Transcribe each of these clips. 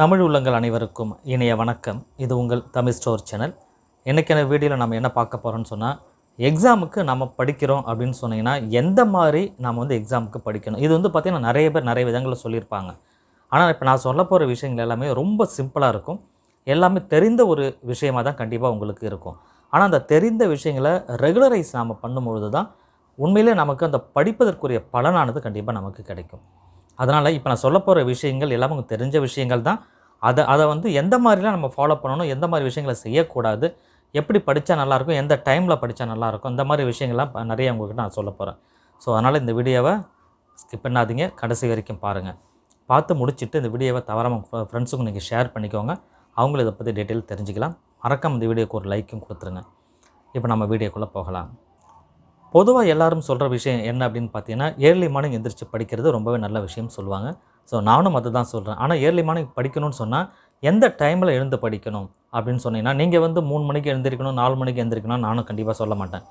தமிழ் உள்ளங்கள் அனைவருக்கும் இனிய வணக்கம் இது உங்கள் தமிழ் ஸ்டோர் சேனல் இன்றைக்கான வீடியோவில் நம்ம என்ன பார்க்க போகிறோன்னு சொன்னால் எக்ஸாமுக்கு நம்ம படிக்கிறோம் அப்படின்னு சொன்னிங்கன்னா எந்த மாதிரி நம்ம வந்து எக்ஸாமுக்கு படிக்கணும் இது வந்து பார்த்திங்கன்னா நிறைய பேர் நிறைய விதங்களில் சொல்லியிருப்பாங்க ஆனால் இப்போ நான் சொல்ல போகிற விஷயங்கள் எல்லாமே ரொம்ப சிம்பிளாக இருக்கும் எல்லாமே தெரிந்த ஒரு விஷயமாக தான் கண்டிப்பாக உங்களுக்கு இருக்கும் ஆனால் அந்த தெரிந்த விஷயங்களை ரெகுலரைஸ் நாம் பண்ணும்பொழுது தான் உண்மையிலே நமக்கு அந்த படிப்பதற்குரிய பலனானது கண்டிப்பாக நமக்கு கிடைக்கும் அதனால் இப்போ நான் சொல்ல போகிற விஷயங்கள் எல்லாமே உங்களுக்கு தெரிஞ்ச விஷயங்கள் தான் அதை அதை வந்து எந்த மாதிரிலாம் நம்ம ஃபாலோ பண்ணணும் எந்த மாதிரி விஷயங்களை செய்யக்கூடாது எப்படி படித்தா நல்லாயிருக்கும் எந்த டைமில் படித்தா நல்லாயிருக்கும் இந்த மாதிரி விஷயங்கள்லாம் நிறைய உங்கள்கிட்ட நான் சொல்ல போகிறேன் ஸோ அதனால் இந்த வீடியோவை ஸ்கிப் பண்ணாதீங்க கடைசி வரைக்கும் பாருங்கள் பார்த்து முடிச்சுட்டு இந்த வீடியோவை தவறாமல் ஃப்ரெண்ட்ஸுக்கும் நீங்கள் ஷேர் பண்ணிக்கோங்க அவங்களும் இதை பற்றி டீட்டெயில் தெரிஞ்சுக்கலாம் மறக்காம இந்த வீடியோக்கு ஒரு லைக்கும் கொடுத்துருங்க இப்போ நம்ம வீடியோக்குள்ளே போகலாம் பொதுவாக எல்லாரும் சொல்கிற விஷயம் என்ன அப்படின்னு பார்த்தீங்கன்னா ஏர்லி மார்னிங் எந்திரிச்சு படிக்கிறது ரொம்பவே நல்ல விஷயம் சொல்லுவாங்க ஸோ நானும் அதை தான் சொல்கிறேன் ஆனால் ஏர்லி மார்னிங் படிக்கணும்னு சொன்னால் எந்த டைமில் எழுந்து படிக்கணும் அப்படின்னு சொன்னீங்கன்னா நீங்கள் வந்து மூணு மணிக்கு எழுந்திருக்கணும் நாலு மணிக்கு எழுந்திருக்கணும் நானும் கண்டிப்பாக சொல்ல மாட்டேன்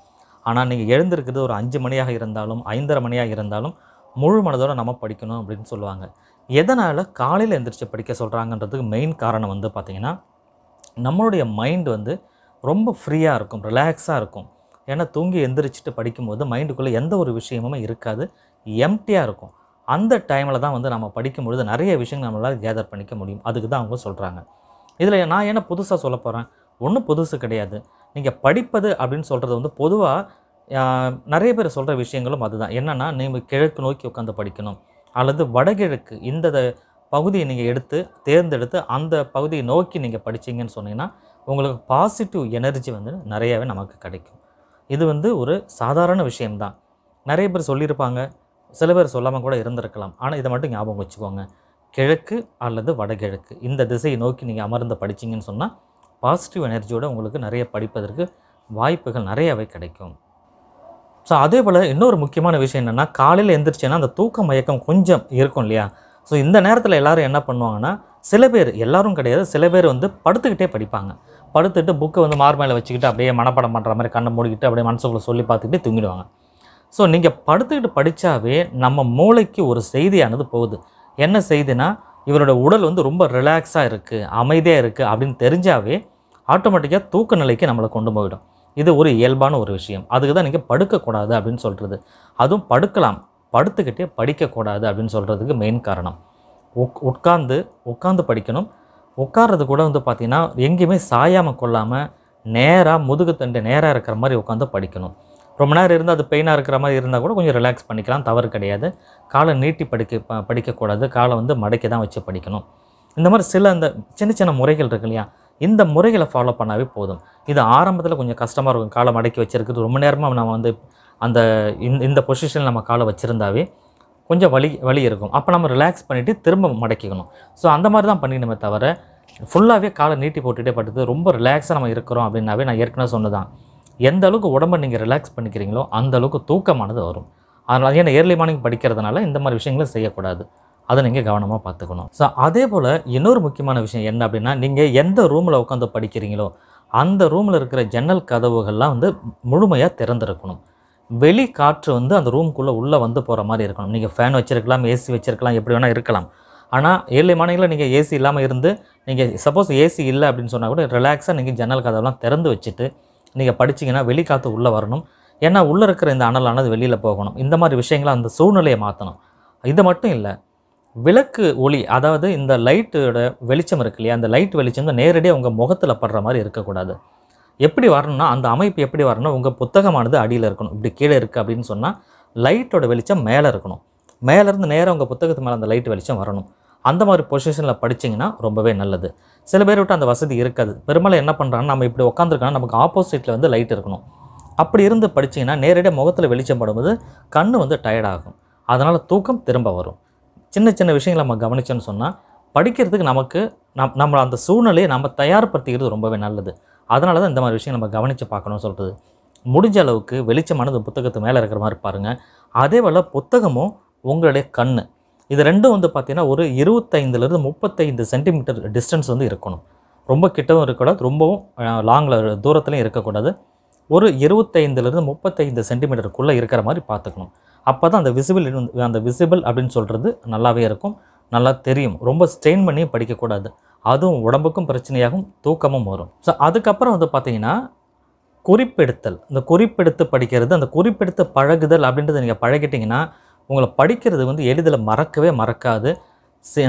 ஆனால் நீங்கள் எழுந்திருக்கிறது ஒரு அஞ்சு மணியாக இருந்தாலும் ஐந்தரை மணியாக இருந்தாலும் முழு மனதோடு நம்ம படிக்கணும் அப்படின்னு சொல்லுவாங்க எதனால் காலையில் எந்திரிச்சு படிக்க சொல்கிறாங்கன்றதுக்கு மெயின் காரணம் வந்து பார்த்திங்கன்னா நம்மளுடைய மைண்ட் வந்து ரொம்ப ஃப்ரீயாக இருக்கும் ரிலாக்ஸாக இருக்கும் ஏன்னா தூங்கி எந்திரிச்சிட்டு படிக்கும்போது மைண்டுக்குள்ளே எந்த ஒரு விஷயமுமே இருக்காது எம்டியாக இருக்கும் அந்த டைமில் தான் வந்து நம்ம படிக்கும்பொழுது நிறைய விஷயங்கள் நம்மளால் கேதர் பண்ணிக்க முடியும் அதுக்கு தான் அவங்க சொல்கிறாங்க இதில் நான் என்ன புதுசாக சொல்ல போகிறேன் ஒன்றும் புதுசு கிடையாது நீங்கள் படிப்பது அப்படின்னு சொல்கிறது வந்து பொதுவாக நிறைய பேர் சொல்கிற விஷயங்களும் அதுதான் என்னென்னா நீங்கள் கிழக்கு நோக்கி உட்காந்து படிக்கணும் அல்லது வடகிழக்கு இந்த பகுதியை நீங்கள் எடுத்து தேர்ந்தெடுத்து அந்த பகுதியை நோக்கி நீங்கள் படித்தீங்கன்னு சொன்னீங்கன்னா உங்களுக்கு பாசிட்டிவ் எனர்ஜி வந்து நிறையாவே நமக்கு கிடைக்கும் இது வந்து ஒரு சாதாரண விஷயம்தான் நிறைய பேர் சொல்லியிருப்பாங்க சில பேர் சொல்லாமல் கூட இருந்திருக்கலாம் ஆனால் இதை மட்டும் ஞாபகம் வச்சுக்கோங்க கிழக்கு அல்லது வடகிழக்கு இந்த திசையை நோக்கி நீங்கள் அமர்ந்து படிச்சிங்கன்னு சொன்னால் பாசிட்டிவ் எனர்ஜியோடு உங்களுக்கு நிறைய படிப்பதற்கு வாய்ப்புகள் நிறையவே கிடைக்கும் ஸோ அதே போல் இன்னொரு முக்கியமான விஷயம் என்னென்னா காலையில் எழுந்திரிச்சேன்னா அந்த தூக்க மயக்கம் கொஞ்சம் இருக்கும் இல்லையா ஸோ இந்த நேரத்தில் எல்லோரும் என்ன பண்ணுவாங்கன்னா சில பேர் எல்லோரும் கிடையாது சில பேர் வந்து படுத்துக்கிட்டே படிப்பாங்க படுத்துட்டு புக்கை வந்து மேலே வச்சுக்கிட்டு அப்படியே மனப்படம் பண்ணுற மாதிரி கண்ணை மூடிக்கிட்டு அப்படியே மனசுக்குள்ளே சொல்லி பார்த்துக்கிட்டு தூங்கிடுவாங்க ஸோ நீங்கள் படுத்துக்கிட்டு படித்தாவே நம்ம மூளைக்கு ஒரு செய்தியானது போகுது என்ன செய்தினா இவரோட உடல் வந்து ரொம்ப ரிலாக்ஸாக இருக்குது அமைதியாக இருக்குது அப்படின்னு தெரிஞ்சாவே ஆட்டோமேட்டிக்காக தூக்க நிலைக்கு நம்மளை கொண்டு போயிடும் இது ஒரு இயல்பான ஒரு விஷயம் அதுக்கு தான் நீங்கள் படுக்கக்கூடாது அப்படின்னு சொல்கிறது அதுவும் படுக்கலாம் படுத்துக்கிட்டே படிக்கக்கூடாது அப்படின்னு சொல்கிறதுக்கு மெயின் காரணம் உட்காந்து உட்காந்து படிக்கணும் உட்கார்றது கூட வந்து பார்த்திங்கன்னா எங்கேயுமே சாயாமல் கொள்ளாமல் நேராக முதுகுத்தண்டு நேராக இருக்கிற மாதிரி உட்காந்து படிக்கணும் ரொம்ப நேரம் இருந்தால் அது பெயினாக இருக்கிற மாதிரி இருந்தால் கூட கொஞ்சம் ரிலாக்ஸ் பண்ணிக்கலாம் தவறு கிடையாது காலை நீட்டி படிக்க படிக்கக்கூடாது காலை வந்து மடக்கி தான் வச்சு படிக்கணும் இந்த மாதிரி சில அந்த சின்ன சின்ன முறைகள் இருக்கு இல்லையா இந்த முறைகளை ஃபாலோ பண்ணாவே போதும் இது ஆரம்பத்தில் கொஞ்சம் கஷ்டமாக இருக்கும் காலை மடக்கி வச்சுருக்குது ரொம்ப நேரமாக நம்ம வந்து அந்த இந்த பொசிஷனில் நம்ம காலை வச்சுருந்தாவே கொஞ்சம் வலி வலி இருக்கும் அப்போ நம்ம ரிலாக்ஸ் பண்ணிவிட்டு திரும்ப மடக்கிக்கணும் ஸோ அந்த மாதிரி தான் பண்ணிக்கணுமே தவிர ஃபுல்லாகவே காலை நீட்டி போட்டுகிட்டே பட்டது ரொம்ப ரிலாக்ஸாக நம்ம இருக்கிறோம் அப்படின்னாவே நான் ஏற்கனவே சொன்னதான் எந்த அளவுக்கு உடம்பை நீங்கள் ரிலாக்ஸ் பண்ணிக்கிறீங்களோ அந்த அளவுக்கு தூக்கமானது வரும் அதனால் ஏன்னா ஏர்லி மார்னிங் படிக்கிறதுனால இந்த மாதிரி விஷயங்களும் செய்யக்கூடாது அதை நீங்கள் கவனமாக பார்த்துக்கணும் ஸோ அதே போல் இன்னொரு முக்கியமான விஷயம் என்ன அப்படின்னா நீங்கள் எந்த ரூமில் உட்காந்து படிக்கிறீங்களோ அந்த ரூமில் இருக்கிற ஜன்னல் கதவுகள்லாம் வந்து முழுமையாக திறந்திருக்கணும் வெளி காற்று வந்து அந்த ரூம்குள்ளே உள்ளே வந்து போகிற மாதிரி இருக்கணும் நீங்கள் ஃபேன் வச்சுருக்கலாம் ஏசி வச்சுருக்கலாம் எப்படி வேணால் இருக்கலாம் ஆனால் ஏழு மாநிலங்களில் நீங்கள் ஏசி இல்லாமல் இருந்து நீங்கள் சப்போஸ் ஏசி இல்லை அப்படின்னு சொன்னால் கூட ரிலாக்ஸாக நீங்கள் ஜன்னல் கதவெல்லாம் திறந்து வச்சுட்டு நீங்கள் படிச்சிங்கன்னா வெளிக்காற்று உள்ளே வரணும் ஏன்னா உள்ளே இருக்கிற இந்த அனலானது வெளியில் போகணும் இந்த மாதிரி விஷயங்களை அந்த சூழ்நிலையை மாற்றணும் இது மட்டும் இல்லை விளக்கு ஒளி அதாவது இந்த லைட்டோட வெளிச்சம் இருக்கு இல்லையா அந்த லைட் வெளிச்சம் நேரடியாக உங்கள் முகத்தில் படுற மாதிரி இருக்கக்கூடாது எப்படி வரணும்னா அந்த அமைப்பு எப்படி வரணும்னா உங்கள் புத்தகமானது அடியில் இருக்கணும் இப்படி கீழே இருக்குது அப்படின்னு சொன்னால் லைட்டோட வெளிச்சம் மேலே இருக்கணும் மேலேருந்து நேராக உங்கள் புத்தகத்து மேலே அந்த லைட் வெளிச்சம் வரணும் அந்த மாதிரி பொசிஷனில் படிச்சிங்கன்னா ரொம்பவே நல்லது சில பேர் விட்டு அந்த வசதி இருக்காது பெரும்பாலும் என்ன பண்ணுறாங்கன்னா நம்ம இப்படி உட்காந்துருக்கோம்னா நமக்கு ஆப்போசிட்டில் வந்து லைட் இருக்கணும் அப்படி இருந்து படித்தீங்கன்னா நேரடியாக முகத்தில் வெளிச்சம் படும்போது கண் வந்து டயர்டாகும் அதனால் தூக்கம் திரும்ப வரும் சின்ன சின்ன விஷயங்களை நம்ம கவனிச்சோன்னு சொன்னால் படிக்கிறதுக்கு நமக்கு நம் நம்மளை அந்த சூழ்நிலையை நம்ம தயார்படுத்திக்கிறது ரொம்பவே நல்லது அதனால தான் இந்த மாதிரி விஷயம் நம்ம கவனித்து பார்க்கணும்னு சொல்கிறது முடிஞ்ச அளவுக்கு வெளிச்சமானது புத்தகத்து மேலே இருக்கிற மாதிரி பாருங்கள் அதே போல் புத்தகமும் உங்களுடைய கண் இது ரெண்டும் வந்து பார்த்திங்கன்னா ஒரு இருபத்தைந்துலேருந்து முப்பத்தைந்து சென்டிமீட்டர் டிஸ்டன்ஸ் வந்து இருக்கணும் ரொம்ப கிட்டவும் இருக்கக்கூடாது ரொம்பவும் லாங்கில் தூரத்துலையும் இருக்கக்கூடாது ஒரு இருபத்தைந்துலேருந்து முப்பத்தைந்து சென்டிமீட்டருக்குள்ளே இருக்கிற மாதிரி பார்த்துக்கணும் அப்போ தான் அந்த விசிபிள் அந்த விசிபிள் அப்படின்னு சொல்கிறது நல்லாவே இருக்கும் நல்லா தெரியும் ரொம்ப ஸ்ட்ரெயின் பண்ணி படிக்கக்கூடாது அதுவும் உடம்புக்கும் பிரச்சனையாகும் தூக்கமும் வரும் ஸோ அதுக்கப்புறம் வந்து பார்த்திங்கன்னா குறிப்பெடுத்தல் இந்த குறிப்பெடுத்து படிக்கிறது அந்த குறிப்பெடுத்து பழகுதல் அப்படின்றத நீங்கள் பழகிட்டிங்கன்னா உங்களை படிக்கிறது வந்து எளிதில் மறக்கவே மறக்காது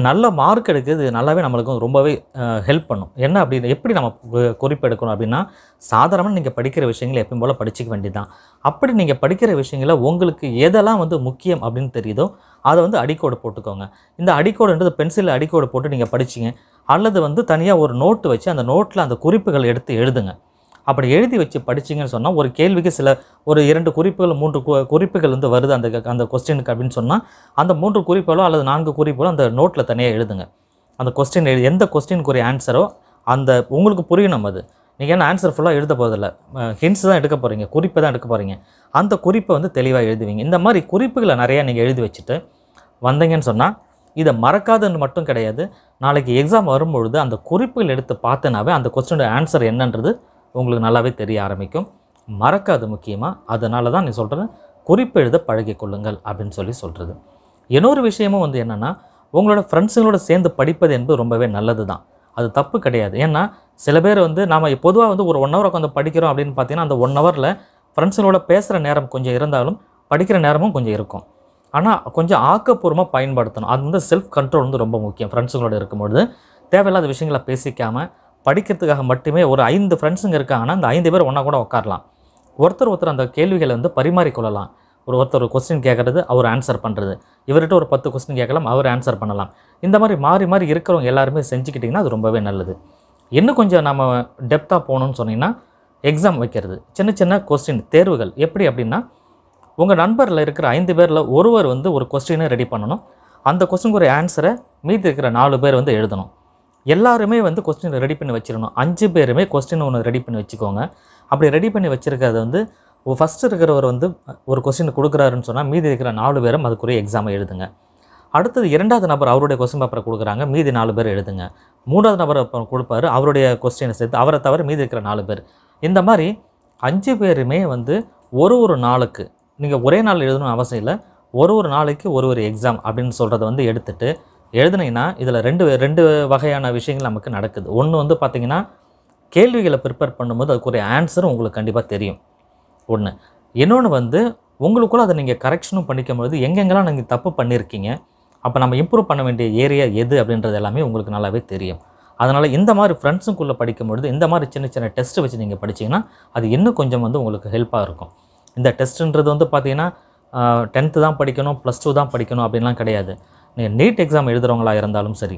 நல்ல மார்க் எடுக்கிறது நல்லாவே நம்மளுக்கு ரொம்பவே ஹெல்ப் பண்ணும் என்ன அப்படின்னு எப்படி நம்ம குறிப்பெடுக்கணும் அப்படின்னா சாதாரணமாக நீங்கள் படிக்கிற விஷயங்களை எப்பயும் போல் படிச்சுக்க வேண்டியதுதான் அப்படி நீங்கள் படிக்கிற விஷயங்களை உங்களுக்கு எதெல்லாம் வந்து முக்கியம் அப்படின்னு தெரியுதோ அதை வந்து அடிக்கோடு போட்டுக்கோங்க இந்த அடிக்கோடுன்றது பென்சிலில் அடிக்கோடு போட்டு நீங்கள் படிச்சிங்க அல்லது வந்து தனியாக ஒரு நோட்டு வச்சு அந்த நோட்டில் அந்த குறிப்புகள் எடுத்து எழுதுங்க அப்படி எழுதி வச்சு படிச்சிங்கன்னு சொன்னால் ஒரு கேள்விக்கு சில ஒரு இரண்டு குறிப்புகள் மூன்று குறிப்புகள் வந்து வருது அந்த அந்த கொஸ்டினுக்கு அப்படின்னு சொன்னால் அந்த மூன்று குறிப்புகளோ அல்லது நான்கு குறிப்புகளோ அந்த நோட்டில் தனியாக எழுதுங்க அந்த கொஸ்டின் எழுதி எந்த கொஸ்டினுக்குரிய ஆன்சரோ அந்த உங்களுக்கு புரியணும் அது நீங்கள் என்ன ஆன்சர் ஃபுல்லாக எழுத போதில்ல ஹின்ஸ் தான் எடுக்க போகிறீங்க குறிப்பை தான் எடுக்க போகிறீங்க அந்த குறிப்பை வந்து தெளிவாக எழுதுவீங்க இந்த மாதிரி குறிப்புகளை நிறையா நீங்கள் எழுதி வச்சுட்டு வந்தீங்கன்னு சொன்னால் இதை மறக்காதுன்னு மட்டும் கிடையாது நாளைக்கு எக்ஸாம் வரும்பொழுது அந்த குறிப்புகள் எடுத்து பார்த்தனாவே அந்த கொஸ்டினோட ஆன்சர் என்னன்றது உங்களுக்கு நல்லாவே தெரிய ஆரம்பிக்கும் மறக்காது முக்கியமாக அதனால தான் நீ சொல்கிறேன் குறிப்பு எழுத பழகிக்கொள்ளுங்கள் கொள்ளுங்கள் அப்படின்னு சொல்லி சொல்கிறது இன்னொரு விஷயமும் வந்து என்னென்னா உங்களோட ஃப்ரெண்ட்ஸுங்களோட சேர்ந்து படிப்பது என்பது ரொம்பவே நல்லது தான் அது தப்பு கிடையாது ஏன்னா சில பேர் வந்து நாம் பொதுவாக வந்து ஒரு ஒன் ஹவர் உட்காந்து படிக்கிறோம் அப்படின்னு பார்த்தீங்கன்னா அந்த ஒன் ஹவரில் ஃப்ரெண்ட்ஸுங்களோட பேசுகிற நேரம் கொஞ்சம் இருந்தாலும் படிக்கிற நேரமும் கொஞ்சம் இருக்கும் ஆனால் கொஞ்சம் ஆக்கப்பூர்வமாக பயன்படுத்தணும் அது வந்து செல்ஃப் கண்ட்ரோல் வந்து ரொம்ப முக்கியம் ஃப்ரெண்ட்ஸுங்களோட இருக்கும்பொழுது தேவையில்லாத விஷயங்களை பேசிக்காமல் படிக்கிறதுக்காக மட்டுமே ஒரு ஐந்து ஃப்ரெண்ட்ஸுங்க இருக்காங்கன்னா அந்த ஐந்து பேர் ஒன்றா கூட உட்காரலாம் ஒருத்தர் ஒருத்தர் அந்த கேள்விகளை வந்து பரிமாறிக்கொள்ளலாம் ஒரு ஒருத்தர் ஒரு கொஸ்டின் கேட்குறது அவர் ஆன்சர் பண்ணுறது இவர்கிட்ட ஒரு பத்து கொஸ்டின் கேட்கலாம் அவர் ஆன்சர் பண்ணலாம் இந்த மாதிரி மாறி மாறி இருக்கிறவங்க எல்லாருமே செஞ்சுக்கிட்டிங்கன்னா அது ரொம்பவே நல்லது இன்னும் கொஞ்சம் நம்ம டெப்த்தாக போகணும்னு சொன்னிங்கன்னா எக்ஸாம் வைக்கிறது சின்ன சின்ன கொஸ்டின் தேர்வுகள் எப்படி அப்படின்னா உங்கள் நண்பரில் இருக்கிற ஐந்து பேரில் ஒருவர் வந்து ஒரு கொஸ்டினை ரெடி பண்ணணும் அந்த கொஸ்டினுக்கு ஒரு ஆன்சரை மீதி இருக்கிற நாலு பேர் வந்து எழுதணும் எல்லாருமே வந்து கொஸ்டின் ரெடி பண்ணி வச்சிடணும் அஞ்சு பேருமே கொஸ்டின் ஒன்று ரெடி பண்ணி வச்சுக்கோங்க அப்படி ரெடி பண்ணி வச்சுருக்கிறது வந்து ஃபஸ்ட்டு இருக்கிறவர் வந்து ஒரு கொஸ்டின் கொடுக்குறாருன்னு சொன்னால் மீதி இருக்கிற நாலு பேரும் அதுக்குரிய எக்ஸாம் எழுதுங்க அடுத்தது இரண்டாவது நபர் அவருடைய கொஸ்டின் பேப்பரை கொடுக்குறாங்க மீதி நாலு பேர் எழுதுங்க மூன்றாவது நபர் கொடுப்பாரு அவருடைய கொஸ்டினை சேர்த்து அவரை தவிர மீதி இருக்கிற நாலு பேர் இந்த மாதிரி அஞ்சு பேருமே வந்து ஒரு ஒரு நாளுக்கு நீங்கள் ஒரே நாள் எழுதணும்னு அவசியம் இல்லை ஒரு ஒரு நாளைக்கு ஒரு ஒரு எக்ஸாம் அப்படின்னு சொல்கிறத வந்து எடுத்துகிட்டு எழுதுனீங்கன்னா இதில் ரெண்டு ரெண்டு வகையான விஷயங்கள் நமக்கு நடக்குது ஒன்று வந்து பார்த்திங்கன்னா கேள்விகளை ப்ரிப்பேர் பண்ணும்போது அதுக்குரிய ஆன்சரும் உங்களுக்கு கண்டிப்பாக தெரியும் ஒன்று இன்னொன்று வந்து உங்களுக்குள்ள அதை நீங்கள் கரெக்ஷனும் பண்ணிக்கும்போது எங்கெங்கெல்லாம் நீங்கள் தப்பு பண்ணியிருக்கீங்க அப்போ நம்ம இம்ப்ரூவ் பண்ண வேண்டிய ஏரியா எது அப்படின்றது எல்லாமே உங்களுக்கு நல்லாவே தெரியும் அதனால் இந்த மாதிரி ஃப்ரெண்ட்ஸுக்குள்ளே படிக்கும்பொழுது இந்த மாதிரி சின்ன சின்ன டெஸ்ட்டு வச்சு நீங்கள் படித்தீங்கன்னா அது இன்னும் கொஞ்சம் வந்து உங்களுக்கு ஹெல்ப்பாக இருக்கும் இந்த டெஸ்ட்டுன்றது வந்து பார்த்திங்கன்னா டென்த்து தான் படிக்கணும் ப்ளஸ் டூ தான் படிக்கணும் அப்படின்லாம் கிடையாது நீட் எக்ஸாம் எழுதுகிறவங்களாக இருந்தாலும் சரி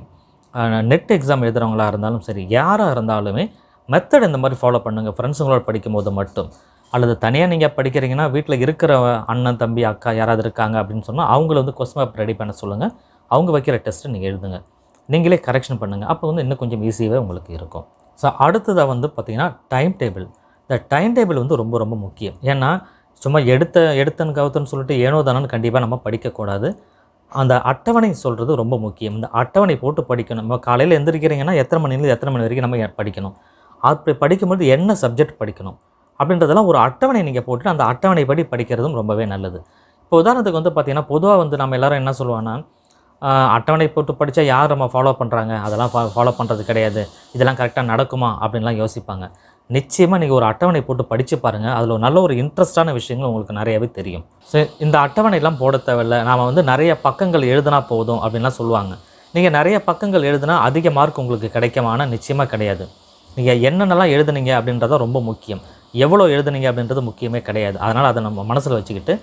நெட் எக்ஸாம் எழுதுகிறவங்களாக இருந்தாலும் சரி யாராக இருந்தாலுமே மெத்தட் இந்த மாதிரி ஃபாலோ பண்ணுங்கள் ஃப்ரெண்ட்ஸுங்களோட படிக்கும்போது மட்டும் அல்லது தனியாக நீங்கள் படிக்கிறீங்கன்னா வீட்டில் இருக்கிற அண்ணன் தம்பி அக்கா யாராவது இருக்காங்க அப்படின்னு சொன்னால் அவங்கள வந்து கொஸ்டின் பேப்பர் ரெடி பண்ண சொல்லுங்கள் அவங்க வைக்கிற டெஸ்ட்டு நீங்கள் எழுதுங்க நீங்களே கரெக்ஷன் பண்ணுங்கள் அப்போ வந்து இன்னும் கொஞ்சம் ஈஸியாகவே உங்களுக்கு இருக்கும் ஸோ அடுத்ததாக வந்து பார்த்திங்கன்னா டைம் டேபிள் இந்த டைம் டேபிள் வந்து ரொம்ப ரொம்ப முக்கியம் ஏன்னா சும்மா எடுத்த எடுத்தன் கவுத்துன்னு சொல்லிட்டு ஏனோ தானோன்னு கண்டிப்பாக நம்ம படிக்கக்கூடாது அந்த அட்டவணை சொல்கிறது ரொம்ப முக்கியம் இந்த அட்டவணை போட்டு படிக்கணும் நம்ம காலையில் எந்திரிக்கிறீங்கன்னா எத்தனை மணிலேருந்து எத்தனை மணி வரைக்கும் நம்ம படிக்கணும் அப்படி படிக்கும்போது என்ன சப்ஜெக்ட் படிக்கணும் அப்படின்றதெல்லாம் ஒரு அட்டவணை நீங்கள் போட்டு அந்த அட்டவணை படி படிக்கிறதும் ரொம்பவே நல்லது இப்போ உதாரணத்துக்கு வந்து பார்த்திங்கன்னா பொதுவாக வந்து நம்ம எல்லோரும் என்ன சொல்லுவாங்கன்னா அட்டவணை போட்டு படித்தா யார் நம்ம ஃபாலோ பண்ணுறாங்க அதெல்லாம் ஃபாலோ பண்ணுறது கிடையாது இதெல்லாம் கரெக்டாக நடக்குமா அப்படின்லாம் யோசிப்பாங்க நிச்சயமாக நீங்கள் ஒரு அட்டவணை போட்டு படித்து பாருங்கள் அதில் ஒரு நல்ல ஒரு இன்ட்ரெஸ்டான விஷயங்கள் உங்களுக்கு நிறையவே தெரியும் ஸோ இந்த அட்டவணையெல்லாம் போட தேவையில்லை நாம் வந்து நிறைய பக்கங்கள் எழுதினா போதும் அப்படின்லாம் சொல்லுவாங்க நீங்கள் நிறைய பக்கங்கள் எழுதுனா அதிக மார்க் உங்களுக்கு கிடைக்குமானா நிச்சயமாக கிடையாது நீங்கள் என்னென்னலாம் எழுதுனீங்க அப்படின்றத ரொம்ப முக்கியம் எவ்வளோ எழுதுனீங்க அப்படின்றது முக்கியமே கிடையாது அதனால் அதை நம்ம மனசில் வச்சுக்கிட்டு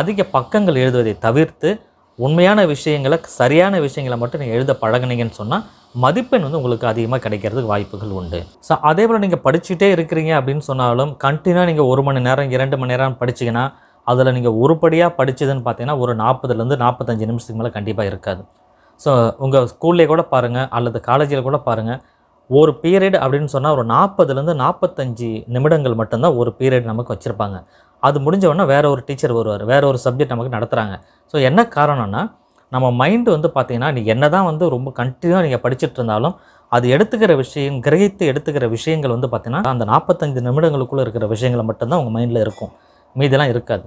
அதிக பக்கங்கள் எழுதுவதை தவிர்த்து உண்மையான விஷயங்களை சரியான விஷயங்களை மட்டும் நீங்கள் எழுத பழகுனீங்கன்னு சொன்னால் மதிப்பெண் வந்து உங்களுக்கு அதிகமாக கிடைக்கிறதுக்கு வாய்ப்புகள் உண்டு ஸோ அதே போல் நீங்கள் படிச்சுட்டே இருக்கிறீங்க அப்படின்னு சொன்னாலும் கண்டினியூவாக நீங்கள் ஒரு மணி நேரம் இரண்டு மணி நேரம் படிச்சிங்கன்னா அதில் நீங்கள் உருப்படியாக படித்ததுன்னு பார்த்தீங்கன்னா ஒரு நாற்பதுலேருந்து நாற்பத்தஞ்சு நிமிஷத்துக்கு மேலே கண்டிப்பாக இருக்காது ஸோ உங்கள் ஸ்கூல்லே கூட பாருங்கள் அல்லது காலேஜில் கூட பாருங்கள் ஒரு பீரியட் அப்படின்னு சொன்னால் ஒரு நாற்பதுலேருந்து நாற்பத்தஞ்சு நிமிடங்கள் மட்டும்தான் ஒரு பீரியட் நமக்கு வச்சுருப்பாங்க அது முடிஞ்ச உடனே வேறு ஒரு டீச்சர் வருவார் வேறு ஒரு சப்ஜெக்ட் நமக்கு நடத்துகிறாங்க ஸோ என்ன காரணம்னா நம்ம மைண்டு வந்து பார்த்திங்கன்னா நீ என்ன தான் வந்து ரொம்ப கண்டினியூவாக நீங்கள் படிச்சுட்டு இருந்தாலும் அது எடுத்துக்கிற விஷயம் கிரகித்து எடுத்துக்கிற விஷயங்கள் வந்து பார்த்திங்கன்னா அந்த நாற்பத்தஞ்சு நிமிடங்களுக்குள்ளே இருக்கிற விஷயங்களை மட்டும்தான் உங்கள் மைண்டில் இருக்கும் மீதெல்லாம் இருக்காது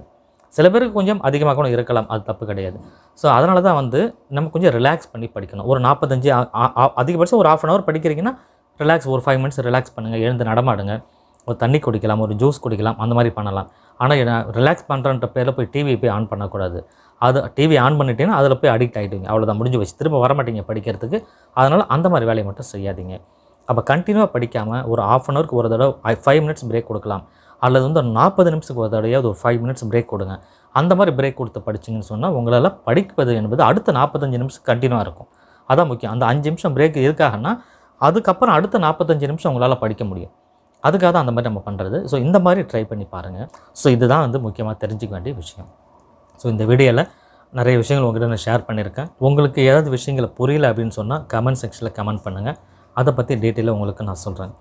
சில பேருக்கு கொஞ்சம் அதிகமாக கூட இருக்கலாம் அது தப்பு கிடையாது ஸோ அதனால தான் வந்து நம்ம கொஞ்சம் ரிலாக்ஸ் பண்ணி படிக்கணும் ஒரு நாற்பத்தஞ்சு அதிகபட்சம் ஒரு ஆஃப் அன் ஹவர் படிக்கிறீங்கன்னா ரிலாக்ஸ் ஒரு ஃபைவ் மினிட்ஸ் ரிலாக்ஸ் பண்ணுங்கள் எழுந்து நடமாடுங்க ஒரு தண்ணி குடிக்கலாம் ஒரு ஜூஸ் குடிக்கலாம் அந்த மாதிரி பண்ணலாம் ஆனால் நான் ரிலாக்ஸ் பண்ணுறன்ற பேரில் போய் டிவி போய் ஆன் பண்ணக்கூடாது அது டிவி ஆன் பண்ணிட்டீங்கன்னா அதில் போய் அடிக்ட் ஆகிடுவீங்க அவ்வளோதான் முடிஞ்சு வச்சு திரும்ப வரமாட்டீங்க படிக்கிறதுக்கு அதனால் அந்த மாதிரி வேலையை மட்டும் செய்யாதீங்க அப்போ கண்டினியூவாக படிக்காமல் ஒரு ஆஃப் அன் ஹவருக்கு ஒரு தடவை ஃபைவ் மினிட்ஸ் பிரேக் கொடுக்கலாம் அல்லது வந்து ஒரு நாற்பது நிமிஷத்துக்கு ஒரு தடையாவது ஒரு ஃபைவ் மினிட்ஸ் பிரேக் கொடுங்க அந்த மாதிரி பிரேக் கொடுத்து படிச்சிங்கன்னு சொன்னால் உங்களால் படிப்பது என்பது அடுத்த நாற்பத்தஞ்சு நிமிஷம் கண்டினியூவாக இருக்கும் அதான் முக்கியம் அந்த அஞ்சு நிமிஷம் பிரேக் இருக்காகனா அதுக்கப்புறம் அடுத்த நாற்பத்தஞ்சு நிமிஷம் உங்களால் படிக்க முடியும் அதுக்காக தான் அந்த மாதிரி நம்ம பண்ணுறது ஸோ இந்த மாதிரி ட்ரை பண்ணி பாருங்கள் ஸோ இதுதான் வந்து முக்கியமாக தெரிஞ்சிக்க வேண்டிய விஷயம் ஸோ இந்த வீடியோவில் நிறைய விஷயங்கள் உங்கள்கிட்ட நான் ஷேர் பண்ணியிருக்கேன் உங்களுக்கு ஏதாவது விஷயங்களை புரியல அப்படின்னு சொன்னால் கமெண்ட் செக்ஷனில் கமெண்ட் பண்ணுங்கள் அதை பற்றி டீட்டெயிலாக உங்களுக்கு நான் சொல்கிறேன்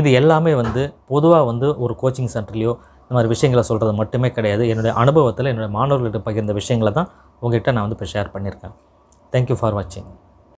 இது எல்லாமே வந்து பொதுவாக வந்து ஒரு கோச்சிங் சென்டர்லேயோ இந்த மாதிரி விஷயங்களை சொல்கிறது மட்டுமே கிடையாது என்னுடைய அனுபவத்தில் என்னுடைய மாணவர்கள்ட்ட பகிர்ந்த விஷயங்களை தான் உங்கள்கிட்ட நான் வந்து இப்போ ஷேர் பண்ணியிருக்கேன் தேங்க்யூ ஃபார் வாட்சிங்